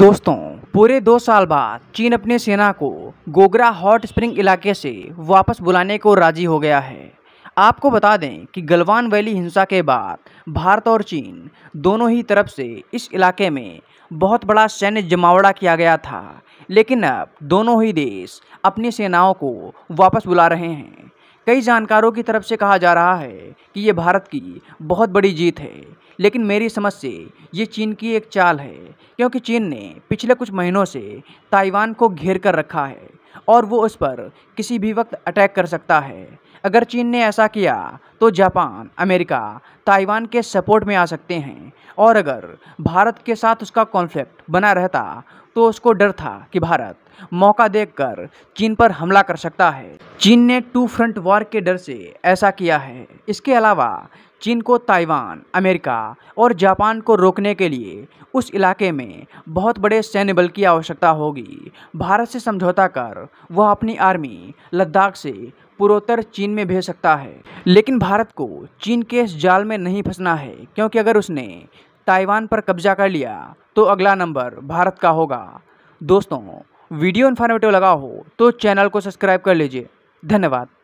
दोस्तों पूरे दो साल बाद चीन अपनी सेना को गोगरा हॉट स्प्रिंग इलाके से वापस बुलाने को राजी हो गया है आपको बता दें कि गलवान वैली हिंसा के बाद भारत और चीन दोनों ही तरफ से इस इलाके में बहुत बड़ा सैन्य जमावड़ा किया गया था लेकिन अब दोनों ही देश अपनी सेनाओं को वापस बुला रहे हैं कई जानकारों की तरफ से कहा जा रहा है कि ये भारत की बहुत बड़ी जीत है लेकिन मेरी समझ से ये चीन की एक चाल है क्योंकि चीन ने पिछले कुछ महीनों से ताइवान को घेर कर रखा है और वो उस पर किसी भी वक्त अटैक कर सकता है अगर चीन ने ऐसा किया तो जापान अमेरिका ताइवान के सपोर्ट में आ सकते हैं और अगर भारत के साथ उसका कॉन्फ्लिक्ट बना रहता तो उसको डर था कि भारत मौका देखकर चीन पर हमला कर सकता है चीन ने टू फ्रंट वॉर के डर से ऐसा किया है इसके अलावा चीन को ताइवान अमेरिका और जापान को रोकने के लिए उस इलाके में बहुत बड़े सैन्य बल की आवश्यकता होगी भारत से समझौता कर वह अपनी आर्मी लद्दाख से पूर्वोत्तर चीन में भेज सकता है लेकिन भारत को चीन के इस जाल में नहीं फंसना है क्योंकि अगर उसने ताइवान पर कब्जा कर लिया तो अगला नंबर भारत का होगा दोस्तों वीडियो इन्फॉर्मेटिव लगा हो तो चैनल को सब्सक्राइब कर लीजिए धन्यवाद